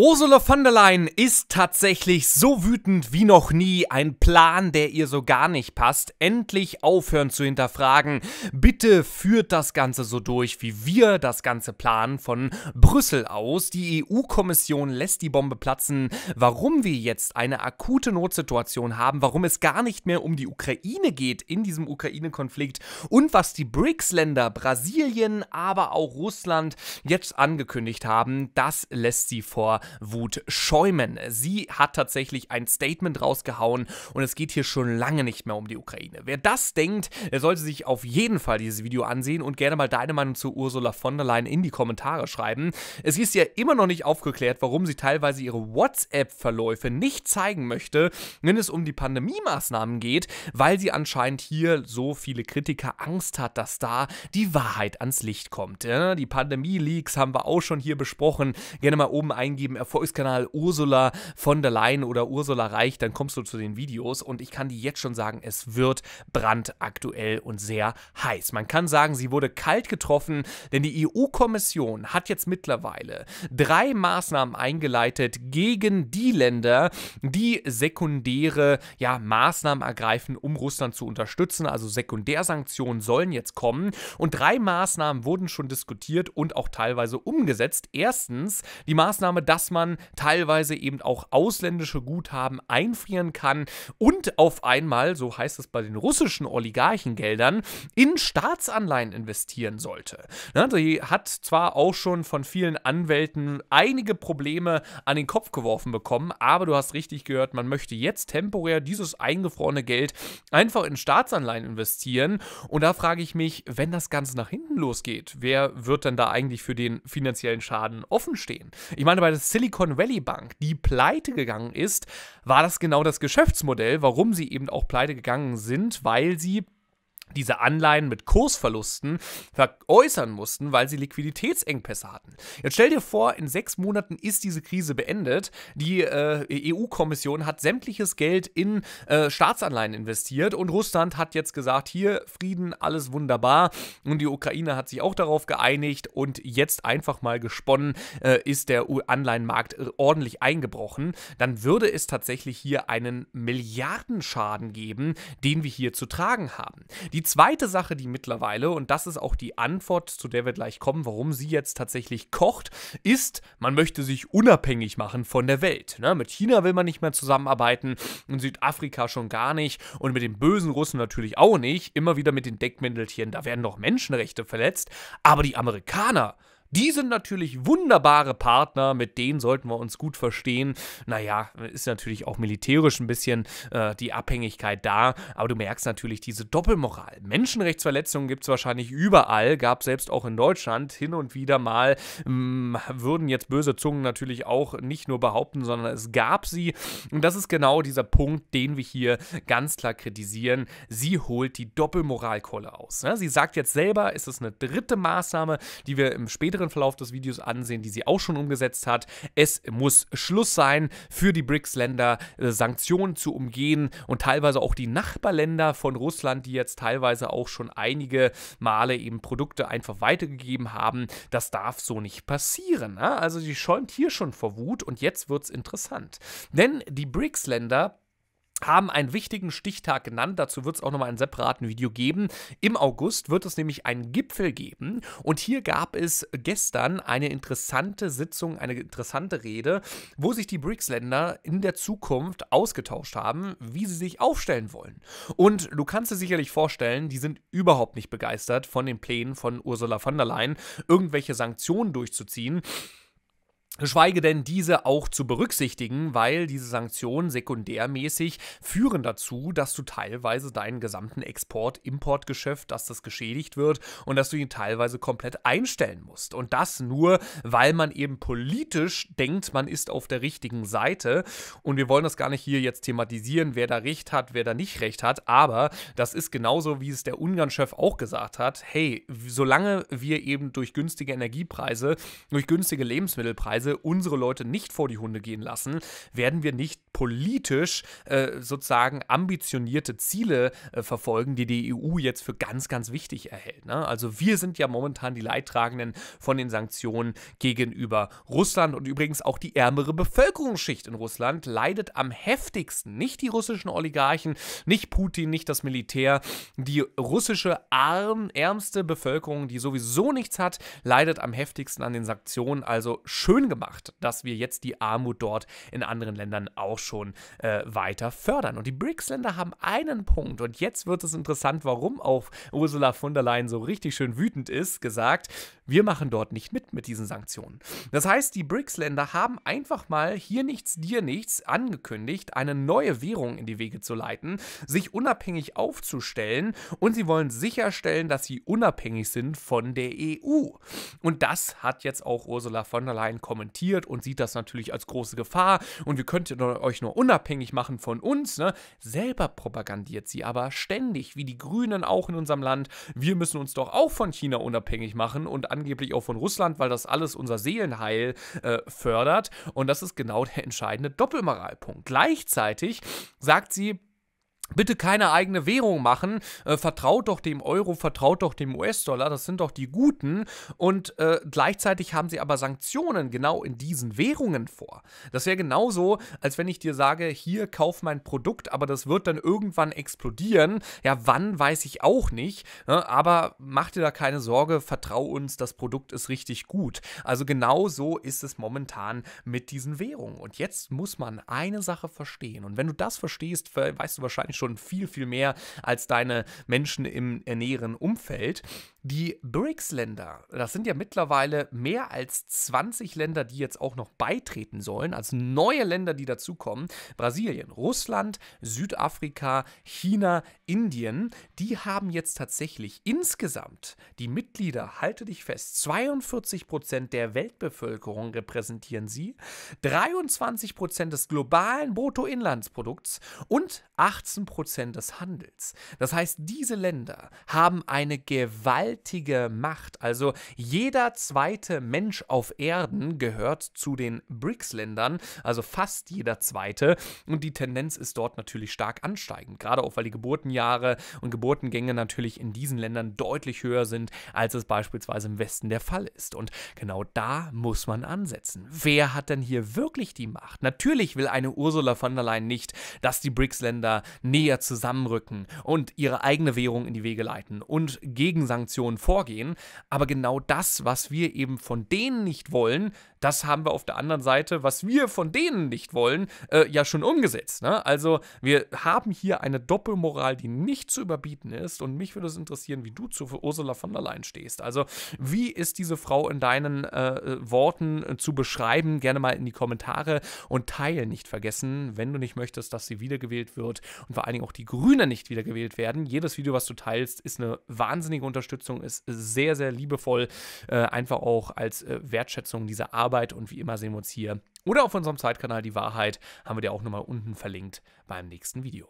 Ursula von der Leyen ist tatsächlich so wütend wie noch nie. Ein Plan, der ihr so gar nicht passt. Endlich aufhören zu hinterfragen. Bitte führt das Ganze so durch, wie wir das Ganze planen von Brüssel aus. Die EU-Kommission lässt die Bombe platzen. Warum wir jetzt eine akute Notsituation haben, warum es gar nicht mehr um die Ukraine geht in diesem Ukraine-Konflikt und was die BRICS-Länder, Brasilien, aber auch Russland jetzt angekündigt haben, das lässt sie vor Wut schäumen. Sie hat tatsächlich ein Statement rausgehauen und es geht hier schon lange nicht mehr um die Ukraine. Wer das denkt, der sollte sich auf jeden Fall dieses Video ansehen und gerne mal deine Meinung zu Ursula von der Leyen in die Kommentare schreiben. Es ist ja immer noch nicht aufgeklärt, warum sie teilweise ihre WhatsApp-Verläufe nicht zeigen möchte, wenn es um die Pandemie-Maßnahmen geht, weil sie anscheinend hier so viele Kritiker Angst hat, dass da die Wahrheit ans Licht kommt. Die Pandemie-Leaks haben wir auch schon hier besprochen. Gerne mal oben eingeben Erfolgskanal Ursula von der Leyen oder Ursula Reich, dann kommst du zu den Videos und ich kann dir jetzt schon sagen, es wird brandaktuell und sehr heiß. Man kann sagen, sie wurde kalt getroffen, denn die EU-Kommission hat jetzt mittlerweile drei Maßnahmen eingeleitet gegen die Länder, die sekundäre ja, Maßnahmen ergreifen, um Russland zu unterstützen. Also Sekundärsanktionen sollen jetzt kommen. Und drei Maßnahmen wurden schon diskutiert und auch teilweise umgesetzt. Erstens die Maßnahme, dass dass man teilweise eben auch ausländische Guthaben einfrieren kann und auf einmal, so heißt es bei den russischen Oligarchengeldern, in Staatsanleihen investieren sollte. Ne, die hat zwar auch schon von vielen Anwälten einige Probleme an den Kopf geworfen bekommen, aber du hast richtig gehört, man möchte jetzt temporär dieses eingefrorene Geld einfach in Staatsanleihen investieren. Und da frage ich mich, wenn das Ganze nach hinten losgeht, wer wird denn da eigentlich für den finanziellen Schaden offenstehen? Ich meine, bei der Silicon Valley Bank, die pleite gegangen ist, war das genau das Geschäftsmodell, warum sie eben auch pleite gegangen sind, weil sie diese Anleihen mit Kursverlusten veräußern mussten, weil sie Liquiditätsengpässe hatten. Jetzt stell dir vor, in sechs Monaten ist diese Krise beendet. Die äh, EU-Kommission hat sämtliches Geld in äh, Staatsanleihen investiert und Russland hat jetzt gesagt, hier Frieden, alles wunderbar. Und die Ukraine hat sich auch darauf geeinigt und jetzt einfach mal gesponnen äh, ist der Anleihenmarkt äh, ordentlich eingebrochen. Dann würde es tatsächlich hier einen Milliardenschaden geben, den wir hier zu tragen haben. Die die zweite Sache, die mittlerweile, und das ist auch die Antwort, zu der wir gleich kommen, warum sie jetzt tatsächlich kocht, ist, man möchte sich unabhängig machen von der Welt. Ne? Mit China will man nicht mehr zusammenarbeiten, in Südafrika schon gar nicht und mit den bösen Russen natürlich auch nicht. Immer wieder mit den Deckmäntelchen, da werden doch Menschenrechte verletzt. Aber die Amerikaner, die sind natürlich wunderbare Partner, mit denen sollten wir uns gut verstehen. Naja, ist natürlich auch militärisch ein bisschen äh, die Abhängigkeit da, aber du merkst natürlich diese Doppelmoral. Menschenrechtsverletzungen gibt es wahrscheinlich überall, gab selbst auch in Deutschland hin und wieder mal, mh, mm, würden jetzt böse Zungen natürlich auch nicht nur behaupten, sondern es gab sie. Und das ist genau dieser Punkt, den wir hier ganz klar kritisieren. Sie holt die Doppelmoralkolle aus. Ne? Sie sagt jetzt selber, es ist eine dritte Maßnahme, die wir im späteren weiteren Verlauf des Videos ansehen, die sie auch schon umgesetzt hat. Es muss Schluss sein für die BRICS-Länder, äh, Sanktionen zu umgehen und teilweise auch die Nachbarländer von Russland, die jetzt teilweise auch schon einige Male eben Produkte einfach weitergegeben haben. Das darf so nicht passieren. Ne? Also sie schäumt hier schon vor Wut und jetzt wird es interessant. Denn die BRICS-Länder haben einen wichtigen Stichtag genannt. Dazu wird es auch nochmal ein separaten Video geben. Im August wird es nämlich einen Gipfel geben. Und hier gab es gestern eine interessante Sitzung, eine interessante Rede, wo sich die BRICS-Länder in der Zukunft ausgetauscht haben, wie sie sich aufstellen wollen. Und du kannst dir sicherlich vorstellen, die sind überhaupt nicht begeistert von den Plänen von Ursula von der Leyen, irgendwelche Sanktionen durchzuziehen. Schweige denn diese auch zu berücksichtigen, weil diese Sanktionen sekundärmäßig führen dazu, dass du teilweise deinen gesamten export importgeschäft dass das geschädigt wird und dass du ihn teilweise komplett einstellen musst. Und das nur, weil man eben politisch denkt, man ist auf der richtigen Seite. Und wir wollen das gar nicht hier jetzt thematisieren, wer da recht hat, wer da nicht recht hat, aber das ist genauso, wie es der Ungarn-Chef auch gesagt hat, hey, solange wir eben durch günstige Energiepreise, durch günstige Lebensmittelpreise beispielsweise unsere Leute nicht vor die Hunde gehen lassen, werden wir nicht politisch äh, sozusagen ambitionierte Ziele äh, verfolgen, die die EU jetzt für ganz, ganz wichtig erhält. Ne? Also wir sind ja momentan die Leidtragenden von den Sanktionen gegenüber Russland und übrigens auch die ärmere Bevölkerungsschicht in Russland leidet am heftigsten. Nicht die russischen Oligarchen, nicht Putin, nicht das Militär. Die russische arm, ärmste Bevölkerung, die sowieso nichts hat, leidet am heftigsten an den Sanktionen. Also schön gemacht gemacht, dass wir jetzt die Armut dort in anderen Ländern auch schon äh, weiter fördern. Und die BRICS-Länder haben einen Punkt, und jetzt wird es interessant, warum auch Ursula von der Leyen so richtig schön wütend ist, gesagt, wir machen dort nicht mit mit diesen Sanktionen. Das heißt, die BRICS-Länder haben einfach mal hier nichts, dir nichts angekündigt, eine neue Währung in die Wege zu leiten, sich unabhängig aufzustellen und sie wollen sicherstellen, dass sie unabhängig sind von der EU. Und das hat jetzt auch Ursula von der Leyen kommentiert und sieht das natürlich als große Gefahr und wir könnten euch nur unabhängig machen von uns. Ne? Selber propagandiert sie aber ständig, wie die Grünen auch in unserem Land, wir müssen uns doch auch von China unabhängig machen und an angeblich auch von Russland, weil das alles unser Seelenheil äh, fördert. Und das ist genau der entscheidende Doppelmoralpunkt. Gleichzeitig sagt sie, Bitte keine eigene Währung machen, äh, vertraut doch dem Euro, vertraut doch dem US-Dollar, das sind doch die Guten. Und äh, gleichzeitig haben sie aber Sanktionen genau in diesen Währungen vor. Das wäre genauso, als wenn ich dir sage, hier kauf mein Produkt, aber das wird dann irgendwann explodieren. Ja, wann weiß ich auch nicht, ne? aber mach dir da keine Sorge, vertrau uns, das Produkt ist richtig gut. Also genau so ist es momentan mit diesen Währungen. Und jetzt muss man eine Sache verstehen. Und wenn du das verstehst, weißt du wahrscheinlich schon viel, viel mehr als deine Menschen im näheren Umfeld. Die BRICS-Länder, das sind ja mittlerweile mehr als 20 Länder, die jetzt auch noch beitreten sollen, als neue Länder, die dazukommen. Brasilien, Russland, Südafrika, China, Indien, die haben jetzt tatsächlich insgesamt die Mitglieder, halte dich fest, 42 Prozent der Weltbevölkerung repräsentieren sie, 23 Prozent des globalen Bruttoinlandsprodukts und 18 Prozent des Handels. Das heißt, diese Länder haben eine gewaltige Macht. Also jeder zweite Mensch auf Erden gehört zu den BRICS-Ländern, also fast jeder zweite. Und die Tendenz ist dort natürlich stark ansteigend, gerade auch weil die Geburtenjahre und Geburtengänge natürlich in diesen Ländern deutlich höher sind, als es beispielsweise im Westen der Fall ist. Und genau da muss man ansetzen. Wer hat denn hier wirklich die Macht? Natürlich will eine Ursula von der Leyen nicht, dass die BRICS-Länder nicht näher zusammenrücken und ihre eigene Währung in die Wege leiten und gegen Sanktionen vorgehen. Aber genau das, was wir eben von denen nicht wollen, das haben wir auf der anderen Seite, was wir von denen nicht wollen, äh, ja schon umgesetzt. Ne? Also wir haben hier eine Doppelmoral, die nicht zu überbieten ist. Und mich würde es interessieren, wie du zu Ursula von der Leyen stehst. Also wie ist diese Frau in deinen äh, äh Worten äh, zu beschreiben? Gerne mal in die Kommentare und teilen nicht vergessen, wenn du nicht möchtest, dass sie wiedergewählt wird und vor allen Dingen auch die Grünen nicht wiedergewählt werden. Jedes Video, was du teilst, ist eine wahnsinnige Unterstützung, ist sehr, sehr liebevoll, äh, einfach auch als äh, Wertschätzung dieser Arbeit Arbeit und wie immer sehen wir uns hier oder auf unserem Zeitkanal Die Wahrheit, haben wir dir auch nochmal unten verlinkt beim nächsten Video.